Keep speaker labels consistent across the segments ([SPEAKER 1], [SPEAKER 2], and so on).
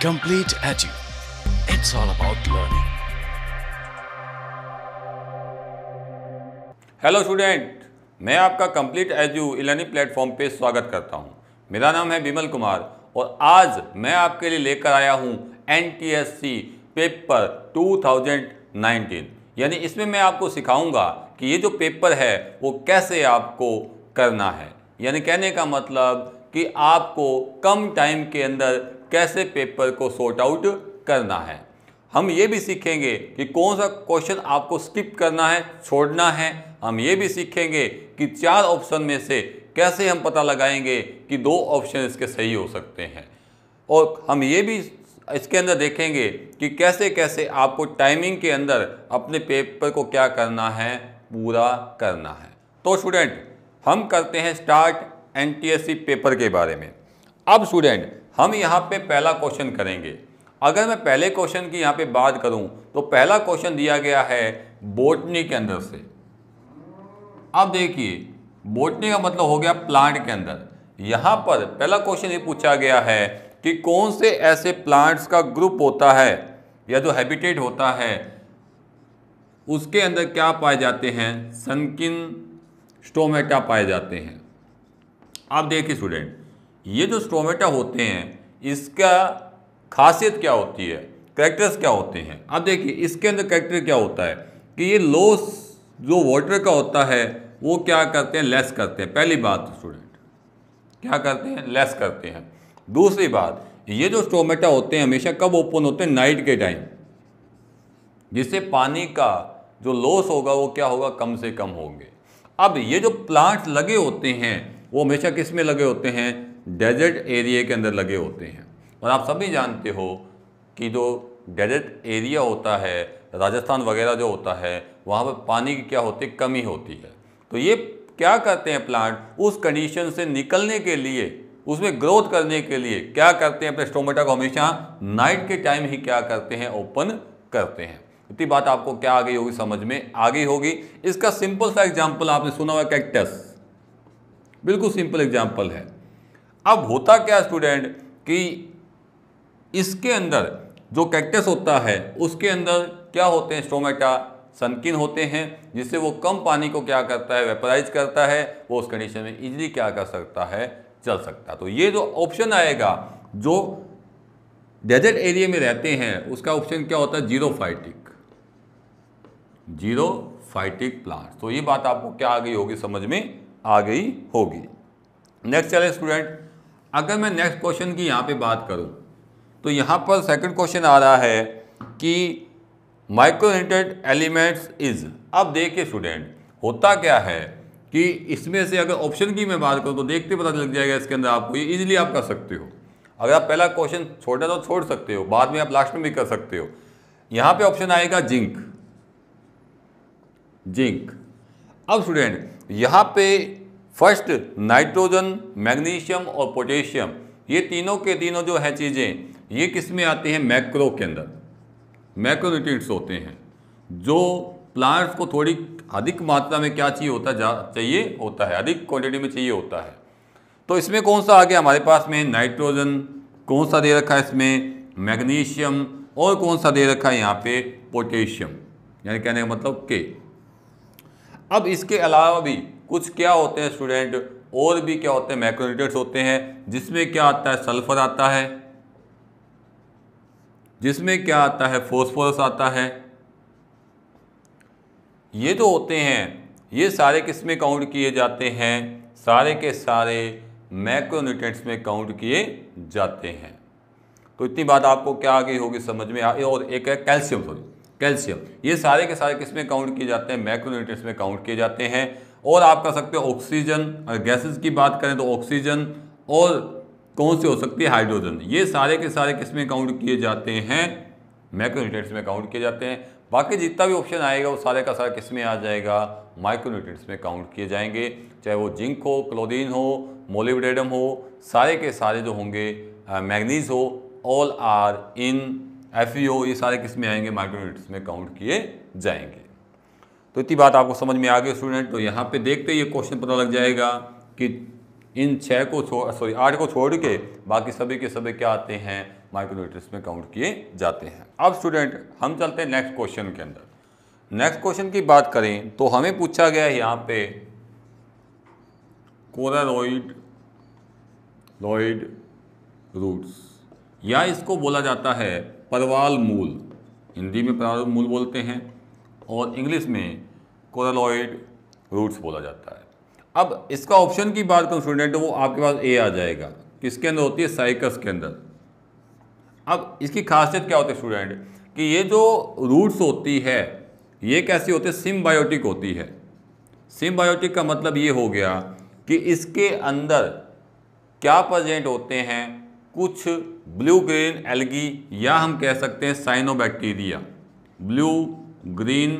[SPEAKER 1] Complete you It's all about learning. Hello student मैं आपका complete edu इलर्निंग platform पे स्वागत करता हूँ मेरा नाम है विमल कुमार और आज मैं आपके लिए लेकर आया हूँ एन पेपर 2019 यानी इसमें मैं आपको सिखाऊंगा कि ये जो पेपर है वो कैसे आपको करना है यानी कहने का मतलब कि आपको कम टाइम के अंदर कैसे पेपर को सॉर्ट आउट करना है हम ये भी सीखेंगे कि कौन सा क्वेश्चन आपको स्किप करना है छोड़ना है हम ये भी सीखेंगे कि चार ऑप्शन में से कैसे हम पता लगाएंगे कि दो ऑप्शन इसके सही हो सकते हैं और हम ये भी इसके अंदर देखेंगे कि कैसे कैसे आपको टाइमिंग के अंदर अपने पेपर को क्या करना है पूरा करना है तो स्टूडेंट हम करते हैं स्टार्ट एन पेपर के बारे में अब स्टूडेंट हम यहाँ पे पहला क्वेश्चन करेंगे अगर मैं पहले क्वेश्चन की यहाँ पे बात करूँ तो पहला क्वेश्चन दिया गया है बोटनी के अंदर से अब देखिए बोटनी का मतलब हो गया प्लांट के अंदर यहाँ पर पहला क्वेश्चन ये पूछा गया है कि कौन से ऐसे प्लांट्स का ग्रुप होता है या जो हैबिटेट होता है उसके अंदर क्या पाए जाते हैं सनकिन स्टोमेटा पाए जाते हैं आप देखिए स्टूडेंट ये जो स्टोमेटा होते हैं इसका खासियत क्या होती है करेक्टर्स क्या होते हैं अब देखिए इसके अंदर करेक्टर क्या होता है कि ये लो जो वाटर का होता है वो क्या करते हैं लेस करते हैं पहली बात स्टूडेंट तो क्या करते हैं लेस करते हैं दूसरी बात ये जो स्टोमेटा होते हैं हमेशा कब ओपन होते हैं नाइट के टाइम जिससे पानी का जो लॉस होगा वो क्या होगा कम से कम होंगे अब ये जो प्लांट्स लगे होते हैं वो हमेशा किस में लगे होते हैं डेजर्ट एरिए के अंदर लगे होते हैं और आप सभी जानते हो कि जो डेजर्ट एरिया होता है राजस्थान वगैरह जो होता है वहाँ पर पानी की क्या होती है कमी होती है तो ये क्या करते हैं प्लांट उस कंडीशन से निकलने के लिए उसमें ग्रोथ करने के लिए क्या करते हैं अपने स्टोमेटा को हमेशा नाइट के टाइम ही क्या करते हैं ओपन करते हैं इतनी बात आपको क्या आ गई होगी समझ में आ गई होगी इसका सिंपल सा एग्जाम्पल आपने सुना हुआ कैक्टस बिल्कुल सिंपल एग्जाम्पल है अब होता क्या स्टूडेंट कि इसके अंदर जो कैक्टस होता है उसके अंदर क्या होते हैं स्टोमेटा सनकिन होते हैं जिससे वो कम पानी को क्या करता है वेपराइज करता है वो उस कंडीशन में इजीली क्या कर सकता है चल सकता है तो ये जो ऑप्शन आएगा जो डेजर्ट एरिया में रहते हैं उसका ऑप्शन क्या होता है xerophytic xerophytic plant तो ये बात आपको क्या आ गई होगी समझ में आ गई होगी नेक्स्ट चले स्टूडेंट अगर मैं नेक्स्ट क्वेश्चन की यहाँ पे बात करूँ तो यहाँ पर सेकंड क्वेश्चन आ रहा है कि माइक्रो इंटेड एलिमेंट्स इज़ अब देखिए स्टूडेंट होता क्या है कि इसमें से अगर ऑप्शन की मैं बात करूँ तो देखते पता लग जाएगा इसके अंदर आपको ये ईजिली आप कर सकते हो अगर आप पहला क्वेश्चन छोड़ना तो छोड़ सकते हो बाद में आप लास्ट में भी कर सकते हो यहाँ पे ऑप्शन आएगा जिंक जिंक अब स्टूडेंट यहाँ पे फर्स्ट नाइट्रोजन मैग्नीशियम और पोटेशियम ये तीनों के तीनों जो है चीज़ें ये किस में आती हैं मैक्रो के अंदर मैक्रोन्यूट्रिएंट्स होते हैं जो प्लांट्स को थोड़ी अधिक मात्रा में क्या चाहिए होता जा चाहिए होता है अधिक क्वांटिटी में चाहिए होता है तो इसमें कौन सा आ गया हमारे पास में नाइट्रोजन कौन सा दे रखा है इसमें मैग्नीशियम और कौन सा दे रखा है यहाँ पे पोटेशियम यानी कहने का मतलब के अब इसके अलावा भी कुछ क्या होते हैं स्टूडेंट और भी क्या होते हैं मैक्रोनिटेट्स होते हैं जिसमें क्या आता है सल्फर आता है जिसमें क्या आता है फोस्फोरस आता है ये जो तो होते हैं ये सारे किस में काउंट किए जाते हैं सारे के सारे मैक्रोन्यूट्रेंट्स में काउंट किए जाते हैं तो इतनी बात आपको क्या आ गई होगी समझ में आ और एक है कैल्शियम सॉरी कैल्शियम ये सारे के सारे किस में काउंट किए जाते हैं मैक्रोन्यूट्रिएंट्स में काउंट किए जाते हैं और आप कह सकते हो ऑक्सीजन और गैसेस की बात करें तो ऑक्सीजन और कौन सी हो सकती है हाइड्रोजन ये सारे के सारे किस में काउंट किए जाते हैं मैक्रोन्यूट्रिएंट्स में काउंट किए जाते हैं बाकी जितना भी ऑप्शन आएगा वो सारे का सारा किस में आ जाएगा माइक्रोन्यूट्रिएंट्स में काउंट किए जाएंगे चाहे वो जिंक हो क्लोरीन हो मोलिबडेडम हो सारे के सारे जो होंगे मैग्नीज हो all are in F e ये सारे किस में आएंगे माइक्रो यूनिट्स में काउंट किए जाएंगे तो इतनी बात आपको समझ में आ गई स्टूडेंट तो यहाँ पे देखते ये क्वेश्चन पता लग जाएगा कि इन छः को छोड़ सॉरी आठ को छोड़ के बाकी सभी के सभी क्या आते हैं माइक्रो यूनिट्स में काउंट किए जाते हैं अब स्टूडेंट हम चलते हैं नेक्स्ट क्वेश्चन के अंदर नेक्स्ट क्वेश्चन की बात करें तो हमें पूछा गया है यहाँ पे कोरालॉइड लॉइड रूट्स या इसको बोला जाता है परवाल मूल हिंदी में परवाल मूल बोलते हैं और इंग्लिश में कोरलॉइड रूट्स बोला जाता है अब इसका ऑप्शन की बात करूँ स्टूडेंट तो वो आपके पास ए आ जाएगा किसके अंदर होती है साइकस के अंदर अब इसकी खासियत क्या होती है स्टूडेंट कि ये जो रूट्स होती है ये कैसी होती है सिम्बायोटिक होती है सिम्बायोटिक का मतलब ये हो गया कि इसके अंदर क्या प्रजेंट होते हैं कुछ ब्लू ग्रीन एल्गी या हम कह सकते हैं cyanobacteria blue green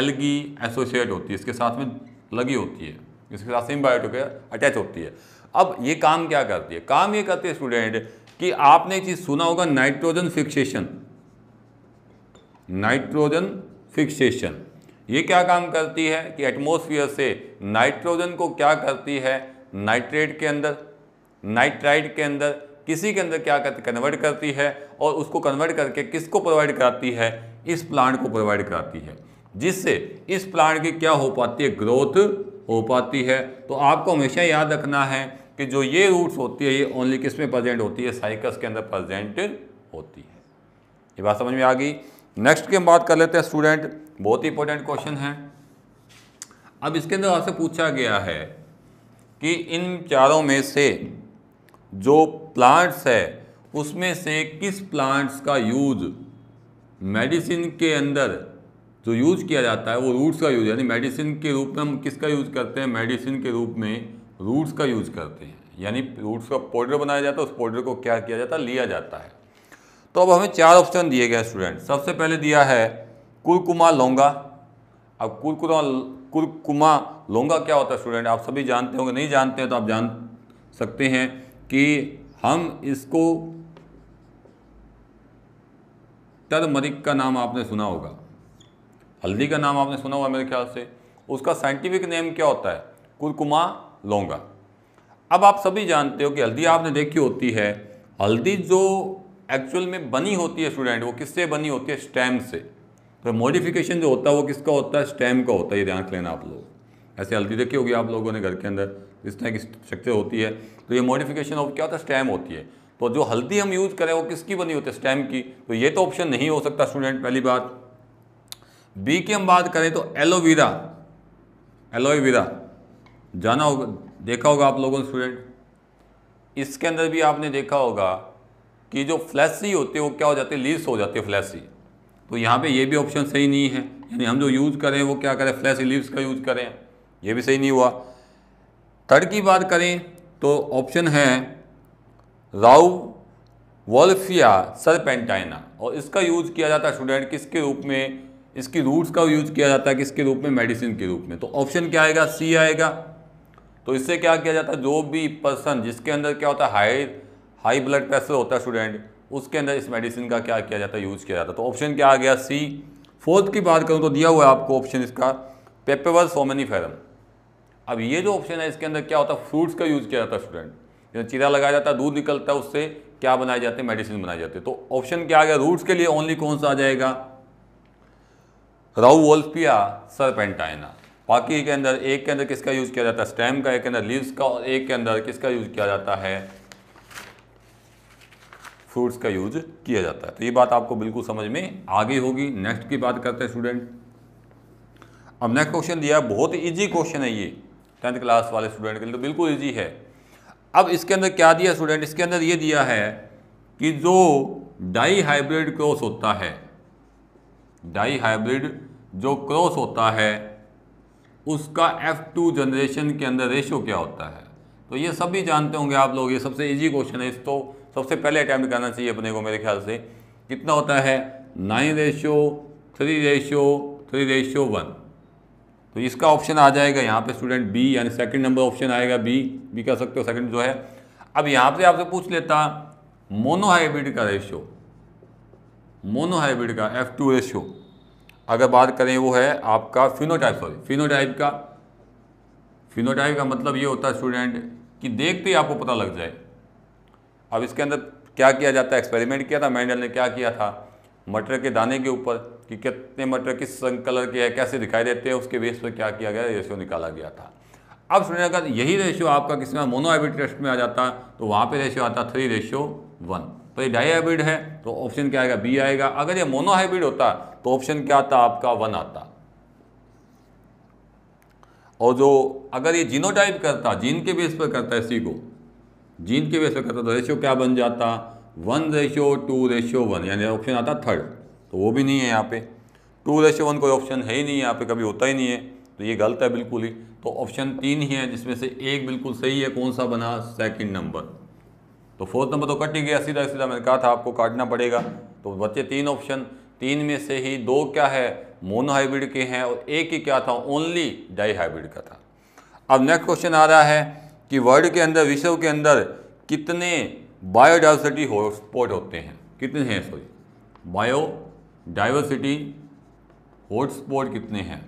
[SPEAKER 1] algae associate होती है इसके साथ में लगी होती है इसके साथ सिम्बायोटिक अटैच होती है अब ये काम क्या करती है काम ये करती है स्टूडेंट कि आपने एक चीज़ सुना होगा नाइट्रोजन फिक्सेशन नाइट्रोजन फिक्सेशन ये क्या काम करती है कि एटमोसफियर से नाइट्रोजन को क्या करती है नाइट्रेट के अंदर नाइट्राइड के अंदर किसी के अंदर क्या करती कन्वर्ट करती है और उसको कन्वर्ट करके किसको प्रोवाइड कराती है इस प्लांट को प्रोवाइड कराती है जिससे इस प्लांट की क्या हो पाती है ग्रोथ हो पाती है तो आपको हमेशा याद रखना है कि जो ये रूट्स होती है ये ओनली किस में प्रजेंट होती है साइकस के अंदर प्रजेंट होती है ये बात समझ में आ गई नेक्स्ट की हम बात कर लेते हैं स्टूडेंट बहुत ही इंपॉर्टेंट क्वेश्चन है अब इसके अंदर आपसे पूछा गया है कि इन चारों में से जो प्लांट्स है उसमें से किस प्लांट्स का यूज मेडिसिन के अंदर जो यूज किया जाता है वो रूट्स का यूज यानी मेडिसिन के रूप में हम किसका यूज करते हैं मेडिसिन के रूप में रूट्स का यूज करते हैं यानी रूट्स का पाउडर बनाया जाता है उस पाउडर को क्या किया जाता है लिया जाता है तो अब हमें चार ऑप्शन दिए गए स्टूडेंट सबसे पहले दिया है कुरकुमा लौंगा अब कुरकुमा कुरकुमा लौंगा क्या होता है स्टूडेंट आप सभी जानते होंगे नहीं जानते हैं तो आप जान सकते हैं कि हम इसको टर्मरिक का नाम आपने सुना होगा हल्दी का नाम आपने सुना होगा मेरे ख्याल से उसका साइंटिफिक नेम क्या होता है कुरकुमा लौंगा अब आप सभी जानते हो कि हल्दी आपने देखी होती है हल्दी जो एक्चुअल में बनी होती है स्टूडेंट वो किससे बनी होती है स्टेम से तो मॉडिफिकेशन जो होता है वो किसका होता है स्टेम का होता है ये ध्यान लेना आप लोग ऐसे हल्दी देखी होगी आप लोगों ने घर के अंदर इस तरह की स्ट्रक्चर होती है तो ये मॉडिफिकेशन ऑफ क्या होता है स्टैम होती है तो जो हल्दी हम यूज़ करें वो किसकी बनी होती है स्टैम की तो ये तो ऑप्शन नहीं हो सकता स्टूडेंट पहली बात बी की हम बात करें तो एलोवेरा एलोवेरा जाना होगा देखा होगा आप लोगों ने स्टूडेंट इसके अंदर भी आपने देखा होगा कि जो फ्लैसी होते हैं वो क्या हो जाते हैं लीव्स हो जाते हैं फ्लैसी तो यहाँ पे ये भी ऑप्शन सही नहीं है यानी हम जो यूज़ करें वो क्या करें फ्लैसी लीव्स का यूज़ करें ये भी सही नहीं हुआ थर्ड की बात करें तो ऑप्शन है राउ वॉल्फिया सरपेंटाइना और इसका यूज किया जाता है स्टूडेंट किसके रूप में इसकी रूट्स का यूज किया जाता है किसके रूप में मेडिसिन के रूप में तो ऑप्शन क्या आएगा सी आएगा तो इससे क्या किया जाता है जो भी पर्सन जिसके अंदर क्या होता है हाई हाई ब्लड प्रेशर होता है स्टूडेंट उसके अंदर इस मेडिसिन का क्या किया जाता है यूज़ किया जाता है तो ऑप्शन क्या आ गया सी फोर्थ की बात करूँ तो दिया हुआ है आपको ऑप्शन इसका पेपेवर फेरम अब ये जो ऑप्शन है इसके अंदर क्या होता है फ्रूट्स का यूज़ किया जाता है स्टूडेंट जैसे चीरा लगाया जाता है दूध निकलता है उससे क्या बनाए जाते हैं मेडिसिन बनाए जाते हैं तो ऑप्शन क्या आ गया रूट्स के लिए ओनली कौन सा आ जाएगा राउ वोल्फिया सरपेंटाइना बाकी के अंदर एक के अंदर किसका यूज़ किया जाता है स्टेम का एक के अंदर लीव्स का और एक के अंदर किसका यूज़ किया जाता है फ्रूट्स का यूज किया जाता है तो ये बात आपको बिल्कुल समझ में आ गई होगी नेक्स्ट की बात करते हैं स्टूडेंट अब नेक्स्ट क्वेश्चन दिया बहुत ईजी क्वेश्चन है ये टेंथ क्लास वाले स्टूडेंट के लिए तो बिल्कुल ईजी है अब इसके अंदर क्या दिया स्टूडेंट इसके अंदर ये दिया है कि जो डाई हाइब्रिड क्रॉस होता है डाई हाइब्रिड जो क्रॉस होता है उसका F2 जनरेशन के अंदर रेशो क्या होता है तो ये सब भी जानते होंगे आप लोग ये सबसे इजी क्वेश्चन है इस तो सबसे पहले अटैम्प्ट करना चाहिए अपने को मेरे ख्याल से कितना होता है nine ratio three ratio three ratio one तो इसका ऑप्शन आ जाएगा यहाँ पे स्टूडेंट बी यानी सेकंड नंबर ऑप्शन आएगा बी बी कह सकते हो सेकंड जो है अब यहाँ से आपसे पूछ लेता मोनोहाइब्रिड का रेशियो मोनोहाइब्रिड का एफ टू रेशियो अगर बात करें वो है आपका फिनोटाइप सॉरी फिनोटाइप का फिनोटाइप का मतलब ये होता है स्टूडेंट कि देखते ही आपको पता लग जाए अब इसके अंदर क्या किया जाता है एक्सपेरिमेंट किया था मैंडल ने क्या किया था मटर के दाने के ऊपर कि कितने मटर किस कलर के हैं कैसे दिखाई देते हैं उसके बेस पर क्या किया गया रेशियो निकाला गया था अब सुनने का यही रेशियो आपका किसी में मोनोहाइब्रिड टेस्ट में आ जाता तो वहाँ पर रेशियो आता थ्री रेशियो वन तो ये है तो ऑप्शन क्या आएगा बी आएगा अगर ये मोनोहाइब्रिड होता तो ऑप्शन क्या आता आपका वन आता और जो अगर ये जीनोटाइप करता जीन के बेस पर करता है सी को जीन के बेस पर करता तो रेशियो क्या बन जाता one ratio two ratio one यानी ऑप्शन आता थर्ड तो वो भी नहीं है यहाँ पे टू रेशो वन कोई ऑप्शन है ही नहीं यहाँ पे कभी होता ही नहीं है तो ये गलत है बिल्कुल ही तो ऑप्शन तीन ही है जिसमें से एक बिल्कुल सही है कौन सा बना सेकंड नंबर तो फोर्थ नंबर तो कट ही गया सीधा सीधा मैंने कहा था आपको काटना पड़ेगा तो बच्चे तीन ऑप्शन तीन में से ही दो क्या है मोनोहाइब्रिड के हैं और एक ही क्या था ओनली डाई हाइब्रिड का था अब नेक्स्ट क्वेश्चन आ रहा है कि वर्ल्ड के अंदर विश्व के अंदर कितने बायोडाइवर्सिटी हॉटस्पॉट होते हैं कितने हैं सॉरी बायो डाइवर्सिटी हॉटस्पॉट कितने हैं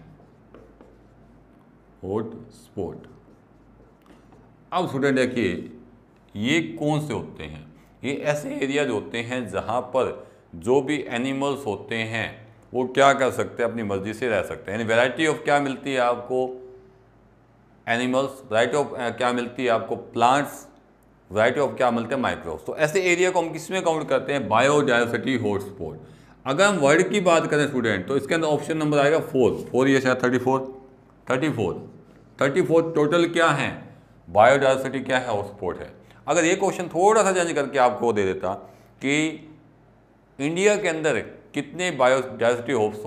[SPEAKER 1] हॉटस्पॉट अब स्टूडेंट देखिए ये कौन से होते हैं ये ऐसे जो होते हैं जहाँ पर जो भी एनिमल्स होते हैं वो क्या कर सकते हैं अपनी मर्ज़ी से रह सकते हैं यानी वैरायटी ऑफ क्या मिलती है आपको एनिमल्स वैरायटी ऑफ क्या मिलती है आपको प्लांट्स वैरायटी ऑफ क्या मिलते हैं माइक्रोव तो ऐसे एरिया को हम किस में काउंट करते हैं बायोडाइवर्सिटी हॉटस्पॉट अगर हम वर्ड की बात करें स्टूडेंट तो इसके अंदर ऑप्शन नंबर आएगा फोर फोर ये शायद thirty four thirty four thirty four total क्या है बायोडाइवर्सिटी क्या है हॉटस्पॉट है अगर ये क्वेश्चन थोड़ा सा चेंज करके आपको दे देता कि इंडिया के अंदर कितने बायोडाइवर्सिटी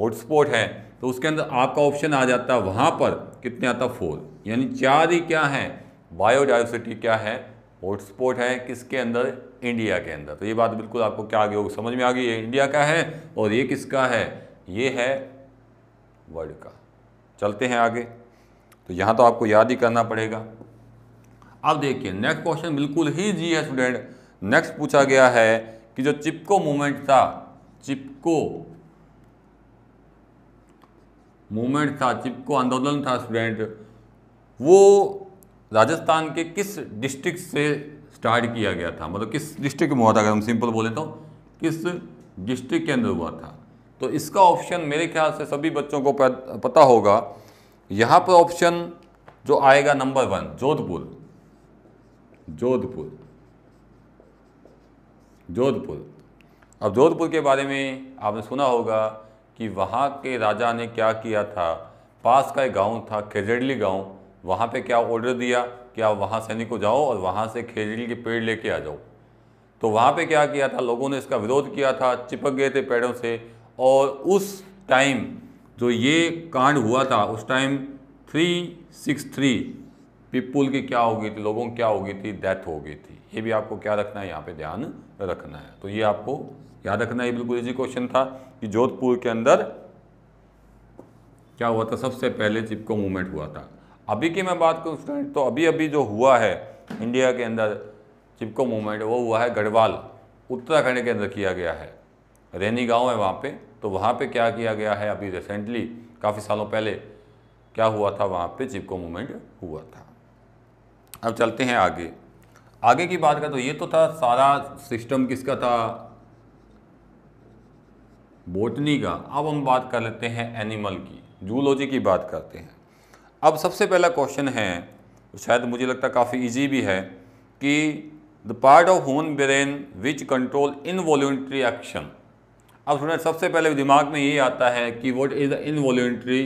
[SPEAKER 1] हॉटस्पॉट हैं तो उसके अंदर आपका ऑप्शन आ जाता वहाँ पर कितने आता फोर यानी चार ही क्या है बायोडाइवर्सिटी क्या है हॉटस्पॉट है किसके अंदर इंडिया के अंदर तो ये बात बिल्कुल आपको क्या आ गई होगी समझ में आ गई ये इंडिया का है और ये किसका है ये है वर्ल्ड का चलते हैं आगे तो यहाँ तो आपको याद ही करना पड़ेगा अब देखिए नेक्स्ट क्वेश्चन बिल्कुल ही जी है स्टूडेंट नेक्स्ट पूछा गया है कि जो चिपको मूवमेंट था चिपको मूवमेंट था चिपको आंदोलन था स्टूडेंट वो राजस्थान के किस डिस्ट्रिक्ट से स्टार्ट किया गया था मतलब किस डिस्ट्रिक्ट में हुआ था अगर हम सिंपल बोले तो किस डिस्ट्रिक्ट के अंदर हुआ था तो इसका ऑप्शन मेरे ख्याल से सभी बच्चों को पता होगा यहाँ पर ऑप्शन जो आएगा नंबर वन जोधपुर जोधपुर जोधपुर अब जोधपुर के बारे में आपने सुना होगा कि वहाँ के राजा ने क्या किया था पास का एक गांव था खेजड़ली गांव वहाँ पे क्या ऑर्डर दिया कि आप वहाँ को जाओ और वहाँ से खेजड़ी के पेड़ लेके आ जाओ तो वहाँ पे क्या किया था लोगों ने इसका विरोध किया था चिपक गए थे पेड़ों से और उस टाइम जो ये कांड हुआ था उस time three six three people की क्या हो गई थी लोगों की क्या हो गई थी डेथ हो गई थी ये भी आपको क्या रखना है यहाँ पे ध्यान रखना है तो ये आपको याद रखना है बिल्कुल इजी क्वेश्चन था कि जोधपुर के अंदर क्या हुआ था सबसे पहले चिपको मूवमेंट हुआ था अभी की मैं बात करूँ स्टूडेंट तो अभी अभी जो हुआ है इंडिया के अंदर चिपको मूवमेंट वो हुआ है गढ़वाल उत्तराखंड के अंदर किया गया है रैनी गांव है वहाँ पे तो वहाँ पे क्या किया गया है अभी रिसेंटली काफ़ी सालों पहले क्या हुआ था वहाँ पे चिपको मूवमेंट हुआ था अब चलते हैं आगे आगे की बात करें तो ये तो था सारा सिस्टम किसका था बोटनी का अब हम बात कर लेते हैं एनिमल की जूलॉजी की बात करते हैं अब सबसे पहला क्वेश्चन है शायद मुझे लगता है काफ़ी ईजी भी है कि the part of human brain which control involuntary action अब स्टूडेंट सबसे पहले दिमाग में यही आता है कि what is the involuntary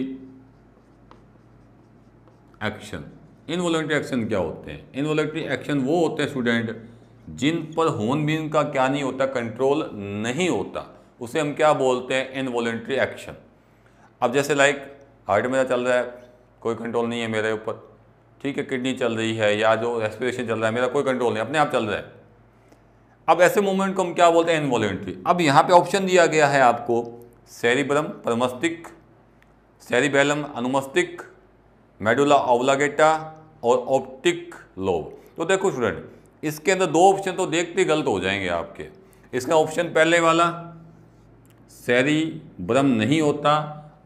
[SPEAKER 1] action involuntary action क्या होते हैं इनवॉल्ट्री एक्शन वो होते हैं स्टूडेंट जिन पर बीन का क्या नहीं होता कंट्रोल नहीं होता उसे हम क्या बोलते हैं इनवॉल्ट्री एक्शन अब जैसे लाइक हार्ट मेरा चल रहा है कोई कंट्रोल नहीं है मेरे ऊपर ठीक है किडनी चल रही है या जो रेस्पिरेशन चल रहा है मेरा कोई कंट्रोल नहीं अपने आप चल रहा है अब ऐसे मूवमेंट को हम क्या बोलते हैं इनवॉलेंट्री अब यहाँ पे ऑप्शन दिया गया है आपको सेरिब्रम परमस्तिक सेरिबेलम अनुमस्तिक मेडुला ओवलागेटा और ऑप्टिक लोब तो देखो स्टूडेंट इसके अंदर दो ऑप्शन तो देखते गलत हो जाएंगे आपके इसका ऑप्शन पहले वाला सेरिब्रम नहीं होता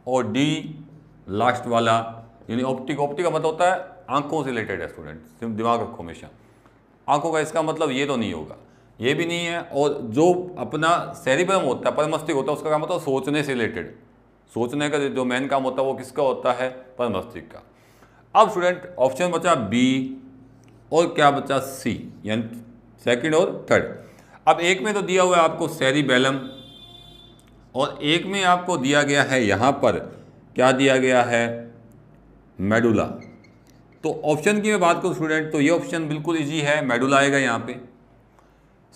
[SPEAKER 1] और डी लास्ट वाला यानी ऑप्टिक ऑप्टिक का मतलब होता है आंखों से रिलेटेड है स्टूडेंट सिर्फ दिमाग रखो हमेशा आंखों का इसका मतलब ये तो नहीं होगा ये भी नहीं है और जो अपना सेरिब्रम होता है परमस्तिक होता है उसका काम होता मतलब है सोचने से रिलेटेड सोचने का जो मेन काम होता है वो किसका होता है परमस्तिक का अब स्टूडेंट ऑप्शन बचा बी और क्या बचा सी यानी सेकेंड और थर्ड अब एक में तो दिया हुआ है आपको बैलम और एक में आपको दिया गया है यहाँ पर क्या दिया गया है मेडुला तो ऑप्शन की मैं बात करूँ स्टूडेंट तो ये ऑप्शन बिल्कुल ईजी है मेडुला आएगा यहाँ पे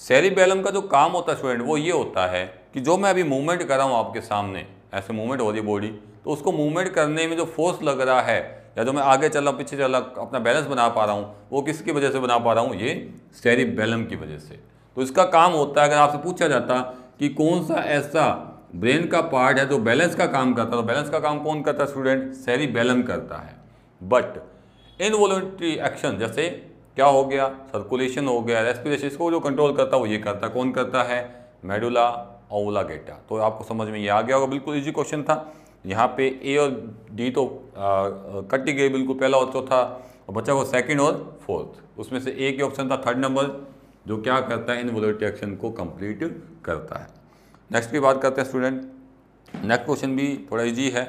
[SPEAKER 1] सेरिबेलम का जो काम होता है स्टूडेंट वो ये होता है कि जो मैं अभी मूवमेंट कर रहा हूँ आपके सामने ऐसे मूवमेंट हो रही बॉडी तो उसको मूवमेंट करने में जो फोर्स लग रहा है या जो मैं आगे चला पीछे चला अपना बैलेंस बना पा रहा हूँ वो किसकी वजह से बना पा रहा हूँ ये सेरिबेलम की वजह से तो इसका काम होता है अगर आपसे पूछा जाता कि कौन सा ऐसा ब्रेन का पार्ट है जो बैलेंस का काम करता है तो बैलेंस का काम कौन करता है स्टूडेंट सेरिबेलम करता है बट इनवॉलेंट्री एक्शन जैसे क्या हो गया सर्कुलेशन हो गया रेस्पिरेशन इसको जो कंट्रोल करता है वो ये करता कौन करता है मेडुला ओवला गेटा तो आपको समझ में ये आ गया होगा बिल्कुल इजी क्वेश्चन था यहाँ पे ए और डी तो कट ही गए बिल्कुल पहला और चौथा और बच्चा को सेकंड और फोर्थ उसमें से ए के ऑप्शन था थर्ड नंबर जो क्या करता है इनवॉलेंट्री एक्शन को कंप्लीट करता है नेक्स्ट की बात करते हैं स्टूडेंट नेक्स्ट क्वेश्चन भी थोड़ा इजी है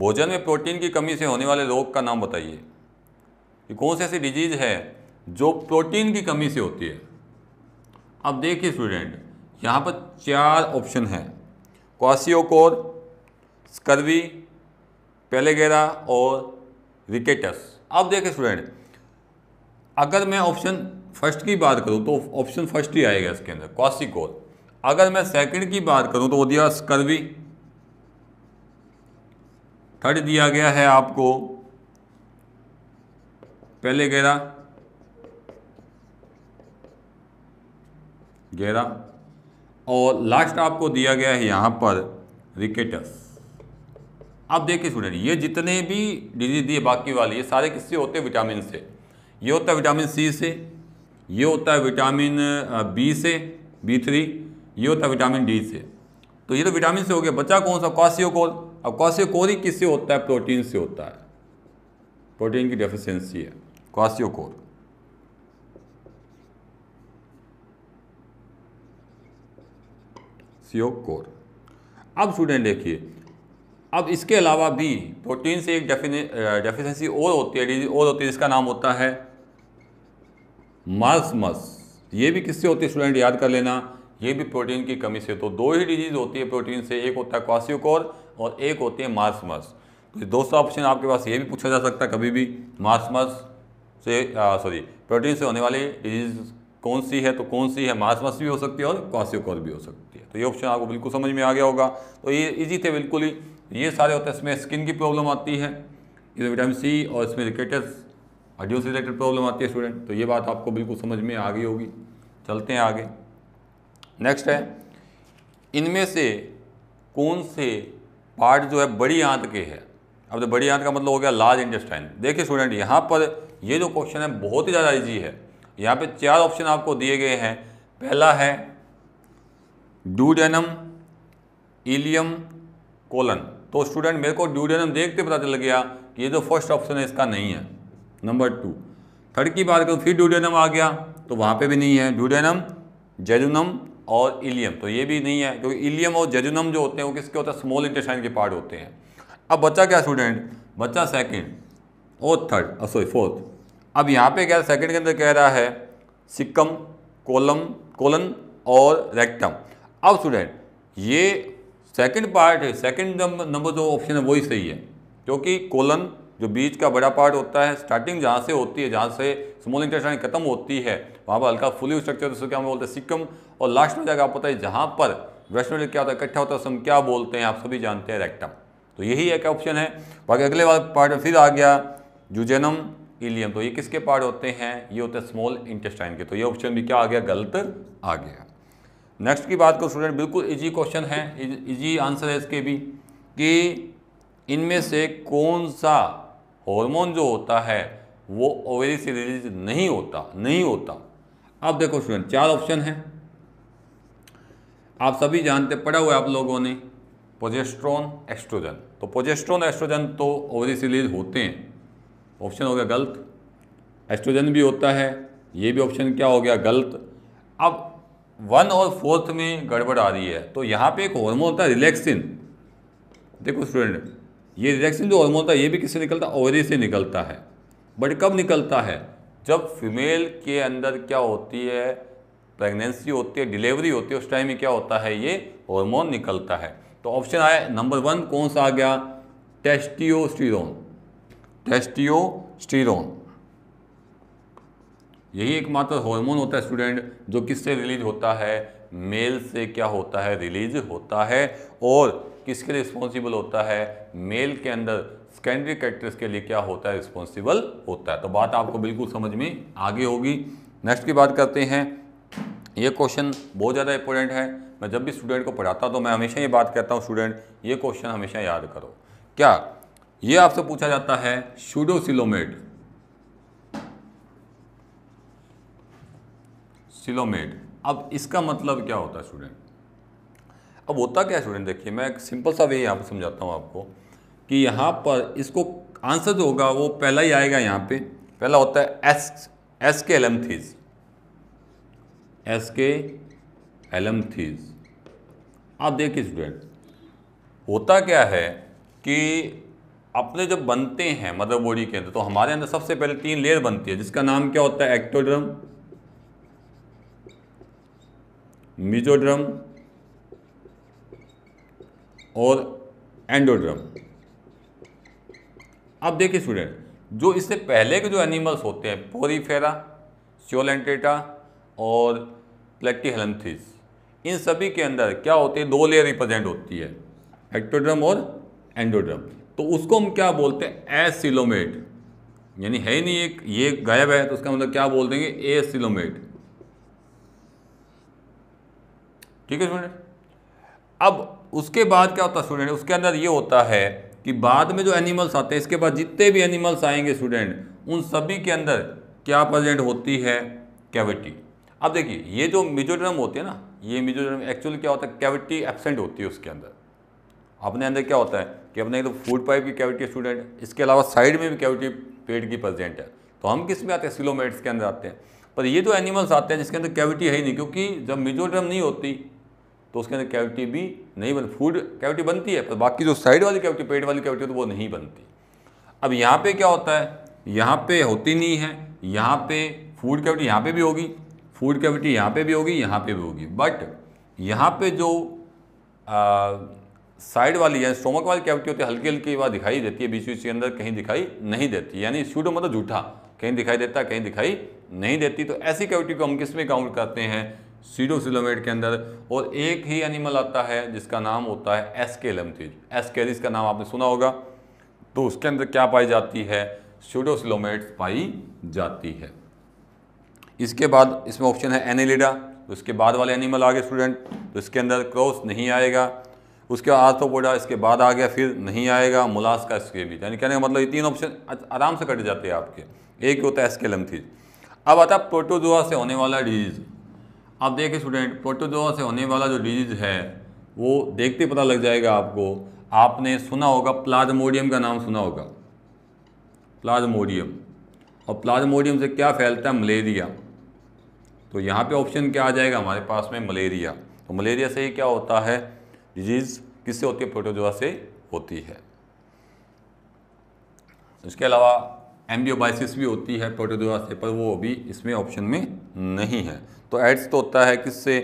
[SPEAKER 1] भोजन में प्रोटीन की कमी से होने वाले रोग का नाम बताइए कि कौन सी ऐसी डिजीज़ है जो प्रोटीन की कमी से होती है अब देखिए स्टूडेंट यहाँ पर चार ऑप्शन हैं क्वासियोकोर स्कर्वी पेलेगेरा और रिकेटस अब देखिए स्टूडेंट अगर मैं ऑप्शन फर्स्ट की बात करूँ तो ऑप्शन फर्स्ट ही आएगा इसके अंदर क्वासिकोर अगर मैं सेकंड की बात करूँ तो वो दिया स्कर्वी थर्ड दिया गया है आपको पहले गहरा गहरा और लास्ट आपको दिया गया है यहां पर रिकेटस आप देखिए स्टूडेंट ये जितने भी डिजीज दिए बाकी वाले ये सारे किससे होते हैं विटामिन से ये होता है विटामिन सी से ये होता है विटामिन बी से बी थ्री ये होता है विटामिन डी से तो ये तो विटामिन से हो गया बच्चा कौन सा कॉसियोकोल अब कॉसियोकोर ही किससे होता है प्रोटीन से होता है प्रोटीन की डेफिशिएंसी है कॉसियोकोर सियोकोर अब स्टूडेंट देखिए अब इसके अलावा भी प्रोटीन से एक डेफिशिएंसी और होती है डिजीज और होती है जिसका नाम होता है मस ये भी किससे होती है स्टूडेंट याद कर लेना ये भी प्रोटीन की कमी से तो दो ही डिजीज़ होती है प्रोटीन से एक होता है क्वासियोकोर और एक होते हैं मास मस तो दोस्तों ऑप्शन आपके पास ये भी पूछा जा सकता है कभी भी मास मस से सॉरी प्रोटीन से होने वाली डिजीज कौन सी है तो कौन सी है मास मस भी हो सकती है और क्वासियोकोर भी हो सकती है तो ये ऑप्शन आपको बिल्कुल समझ में आ गया होगा तो ये इजी थे बिल्कुल ही ये सारे होते हैं इसमें स्किन की प्रॉब्लम आती है इसमें विटामिन सी और इसमें रिकेटस हड्डियों से रिलेटेड प्रॉब्लम आती है स्टूडेंट तो ये बात आपको बिल्कुल समझ में आ गई होगी चलते हैं आगे नेक्स्ट है इनमें से कौन से पार्ट जो है बड़ी आंत के है अब तो बड़ी आंत का मतलब हो गया लार्ज इंटेस्टाइन देखिए स्टूडेंट यहाँ पर ये जो क्वेश्चन है बहुत ही ज़्यादा ईजी है यहाँ पे चार ऑप्शन आपको दिए गए हैं पहला है ड्यूडेनम इलियम कोलन तो स्टूडेंट मेरे को ड्यूडेनम देखते पता चल गया कि ये जो फर्स्ट ऑप्शन है इसका नहीं है नंबर टू थर्ड की बात करूँ फिर ड्यूडेनम आ गया तो वहाँ पे भी नहीं है ड्यूडेनम जेजुनम और इलियम तो ये भी नहीं है क्योंकि इलियम और जेजुनम जो होते हैं वो किसके होते हैं स्मॉल इंटेस्टाइन के पार्ट होते हैं अब बच्चा क्या स्टूडेंट बच्चा सेकंड और थर्ड सॉरी फोर्थ अब यहाँ पे क्या सेकंड के अंदर कह रहा है सिक्कम कोलम कोलन और रेक्टम अब स्टूडेंट ये सेकंड पार्ट है सेकंड नंबर जो ऑप्शन है वही सही है क्योंकि कोलन जो बीच का बड़ा पार्ट होता है स्टार्टिंग जहाँ से होती है जहाँ से स्मॉल इंटेस्टाइन खत्म होती है वहाँ पर हल्का फुली स्ट्रक्चर जिसको क्या हम बोलते हैं सिक्कम और लास्ट में जाकर आप पता है जहाँ पर वेस्टनोड क्या होता है इकट्ठा होता है हम क्या बोलते हैं आप सभी जानते हैं रेक्टम तो यही एक ऑप्शन है बाकी अगले बार पार्ट फिर आ गया जुजेनम इलियम तो ये किसके पार्ट होते हैं ये होते हैं स्मॉल इंटेस्टाइन के तो ये ऑप्शन भी क्या आ गया गलत आ गया नेक्स्ट की बात करो स्टूडेंट बिल्कुल इजी क्वेश्चन है इजी e-, आंसर है इसके भी कि इनमें से कौन सा हार्मोन जो होता है वो ओवरी से रिलीज नहीं होता नहीं होता अब देखो स्टूडेंट चार ऑप्शन है आप सभी जानते पढ़ा हुआ आप लोगों ने पोजेस्ट्रॉन एस्ट्रोजन तो पोजेस्ट्रॉन एस्ट्रोजन तो ओवरी से रिलीज होते हैं ऑप्शन हो गया गलत एस्ट्रोजन भी होता है ये भी ऑप्शन क्या हो गया गलत अब वन और फोर्थ में गड़बड़ आ रही है तो यहाँ पे एक हार्मोन होता है रिलैक्सिन देखो स्टूडेंट ये रिएक्शन जो हॉर्मोन होता है ये भी किससे निकलता है ओवरी से निकलता है बट कब निकलता है जब फीमेल के अंदर क्या होती है प्रेगनेंसी होती है डिलीवरी होती है उस टाइम में क्या होता है ये हॉर्मोन निकलता है तो ऑप्शन आया नंबर वन कौन सा आ गया टेस्टियोस्टीरोन टेस्टियोस्टीरोन यही एकमात्र हार्मोन होता है स्टूडेंट जो किससे रिलीज होता है मेल से क्या होता है रिलीज होता है और किसके लिए रिस्पॉन्सिबल होता है मेल के अंदर सेकेंडरी कैरेक्टर्स के लिए क्या होता है रिस्पॉन्सिबल होता है तो बात आपको बिल्कुल समझ में आगे होगी नेक्स्ट की बात करते हैं ये क्वेश्चन बहुत ज़्यादा इंपॉर्टेंट है मैं जब भी स्टूडेंट को पढ़ाता हूँ तो मैं हमेशा ये बात कहता हूँ स्टूडेंट ये क्वेश्चन हमेशा याद करो क्या ये आपसे पूछा जाता है शूडोसिलोमेट सिलोमेट अब इसका मतलब क्या होता है स्टूडेंट अब होता क्या स्टूडेंट देखिए मैं एक सिंपल सा वे यहाँ पर समझाता हूँ आपको कि यहाँ पर इसको आंसर जो होगा वो पहला ही आएगा यहाँ पे पहला होता है एस एस के एलम थीज एस के एलम थीज आप देखिए स्टूडेंट होता क्या है कि अपने जब बनते हैं मदर बॉडी के अंदर तो हमारे अंदर सबसे पहले तीन लेयर बनती है जिसका नाम क्या होता है एक्टोड्रम मिजोड्रम और एंडोड्रम अब देखिए स्टूडेंट जो इससे पहले के जो एनिमल्स होते हैं पोरीफेरा चोलेंटेटा और प्लेक्टीहेलमथिस इन सभी के अंदर क्या होते हैं दो लेयर रिप्रेजेंट होती है एक्टोड्रम और एंडोड्रम तो उसको हम क्या बोलते हैं एसिलोमेट यानी है ही नहीं एक ये गायब है तो उसका मतलब क्या बोल देंगे एसिलोमेट ठीक है स्टूडेंट अब उसके बाद क्या होता है स्टूडेंट उसके अंदर ये होता है कि बाद में जो एनिमल्स आते हैं इसके बाद जितने भी एनिमल्स आएंगे स्टूडेंट उन सभी के अंदर क्या प्रेजेंट होती है कैविटी अब देखिए ये जो मिजोरम होती है ना ये मिजोरम एक्चुअल क्या होता है कैविटी एबसेंट होती है उसके अंदर अपने अंदर क्या होता है कि अपने एक तो फूड पाइप की कैविटी स्टूडेंट इसके अलावा साइड में भी कैविटी पेट की प्रेजेंट है तो हम किस में आते हैं सिलोमेट्स के अंदर आते हैं पर ये जो एनिमल्स आते हैं जिसके अंदर कैविटी है ही नहीं क्योंकि जब मिजोरम नहीं होती तो उसके अंदर कैविटी भी नहीं बन फूड कैविटी बनती है पर बाकी जो साइड वाली कैविटी पेट वाली कैविटी तो वो नहीं बनती अब यहाँ पे क्या होता है यहाँ पे होती नहीं है यहाँ पे फूड कैविटी यहाँ पे भी होगी फूड कैविटी यहाँ पे भी होगी यहाँ पे भी होगी बट यहाँ पे जो साइड वाली यानी स्टोमक वाली कैविटी होती है हल्की हल्की वह दिखाई देती है बीच बीच के अंदर कहीं दिखाई नहीं देती यानी स्यूडो मतलब झूठा कहीं दिखाई देता कहीं दिखाई नहीं देती तो ऐसी कैविटी को हम किस में काउंट करते हैं सीडोसिलोमेट के अंदर और एक ही एनिमल आता है जिसका नाम होता है एस्केलमथीज एसकेलिस का नाम आपने सुना होगा तो उसके अंदर क्या पाई जाती है सीडोसिलोमेट पाई जाती है इसके बाद इसमें ऑप्शन है एनिलिडा उसके तो बाद वाले एनिमल आ गए स्टूडेंट तो इसके अंदर क्रॉस नहीं आएगा उसके बाद आर्थोपोडा इसके बाद आ गया फिर नहीं आएगा मुलास्का इसके भी यानी कहने का मतलब ये तीन ऑप्शन आराम से कट जाते हैं आपके एक होता है एस्केलमथीज अब आता है प्रोटोजोआ से होने वाला डिजीज़ आप देखिए स्टूडेंट प्रोटोजोआ से होने वाला जो डिजीज़ है वो देखते पता लग जाएगा आपको आपने सुना होगा प्लाज्मोडियम का नाम सुना होगा प्लाज्मोडियम और प्लाज्मोडियम से क्या फैलता है मलेरिया तो यहाँ पे ऑप्शन क्या आ जाएगा हमारे पास में मलेरिया तो मलेरिया से ही क्या होता है डिजीज़ किससे होती है प्रोटोजोआ से होती है इसके अलावा एम्बियोबाइसिस भी होती है प्रोटोजोआ से पर वो अभी इसमें ऑप्शन में नहीं है तो एड्स तो होता है किससे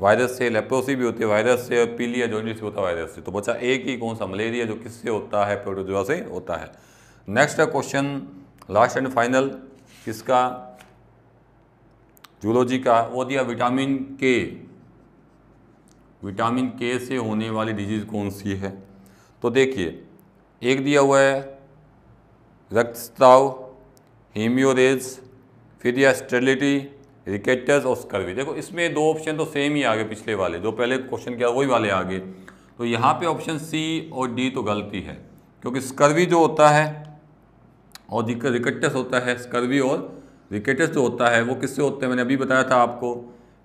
[SPEAKER 1] वायरस से लेप्रोसी भी होती है वायरस से और पीलिया जो होता है वायरस से तो बचा एक ही कौन सा मलेरिया जो किससे होता है प्रोटोजोआ से होता है नेक्स्ट है क्वेश्चन लास्ट एंड फाइनल किसका जूलॉजी का वो दिया विटामिन के विटामिन के से होने वाली डिजीज़ कौन सी है तो देखिए एक दिया हुआ है रक्तस्त्राव हीमियोरेज फिर या स्टेरिलिटी रिकेटस और स्कर्वी देखो इसमें दो ऑप्शन तो सेम ही आ गए पिछले वाले जो पहले क्वेश्चन किया वही वाले आ गए तो यहाँ पे ऑप्शन सी और डी तो गलती है क्योंकि स्कर्वी जो होता है और रिकेटस होता है स्कर्वी और रिकेटस जो होता है वो किससे होते हैं मैंने अभी बताया था आपको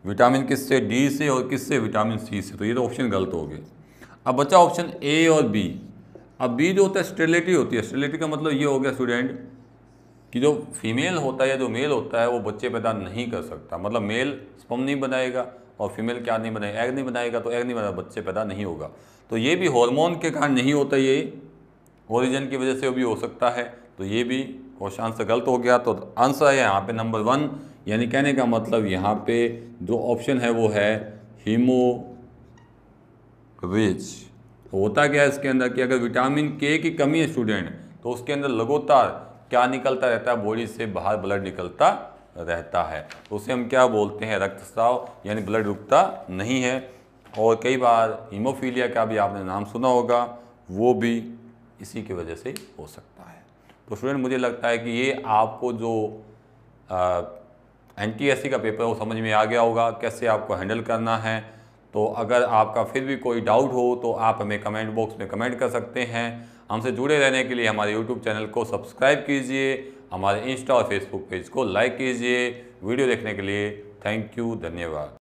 [SPEAKER 1] विटामिन किससे डी से और किससे विटामिन सी से तो ये तो ऑप्शन गलत हो गए अब बचा ऑप्शन ए और बी अब बी जो होता है स्टेलिटी होती है स्टेलिटी का मतलब ये हो गया स्टूडेंट कि जो फीमेल होता है या जो मेल होता है वो बच्चे पैदा नहीं कर सकता मतलब मेल स्पम नहीं बनाएगा और फीमेल क्या नहीं बनाएगा एग नहीं बनाएगा तो एग नहीं बनाएगा बच्चे पैदा नहीं होगा तो ये भी हॉर्मोन के कारण नहीं होता ये ओरिजिन की वजह से भी हो सकता है तो ये भी क्वेश्चन आंसर गलत हो गया तो आंसर है यहाँ पे नंबर वन यानी कहने का मतलब यहाँ पे जो ऑप्शन है वो है हीमो रिच तो होता क्या है इसके अंदर कि अगर विटामिन के की कमी है स्टूडेंट तो उसके अंदर लगातार क्या निकलता रहता है बॉडी से बाहर ब्लड निकलता रहता है तो उसे हम क्या बोलते हैं रक्तस्राव यानी ब्लड रुकता नहीं है और कई बार हीमोफीलिया का भी आपने नाम सुना होगा वो भी इसी की वजह से हो सकता है तो स्टूडेंट मुझे लगता है कि ये आपको जो एन टी का पेपर वो समझ में आ गया होगा कैसे आपको हैंडल करना है तो अगर आपका फिर भी कोई डाउट हो तो आप हमें कमेंट बॉक्स में कमेंट कर सकते हैं हमसे जुड़े रहने के लिए हमारे यूट्यूब चैनल को सब्सक्राइब कीजिए हमारे इंस्टा और फेसबुक पेज को लाइक कीजिए वीडियो देखने के लिए थैंक यू धन्यवाद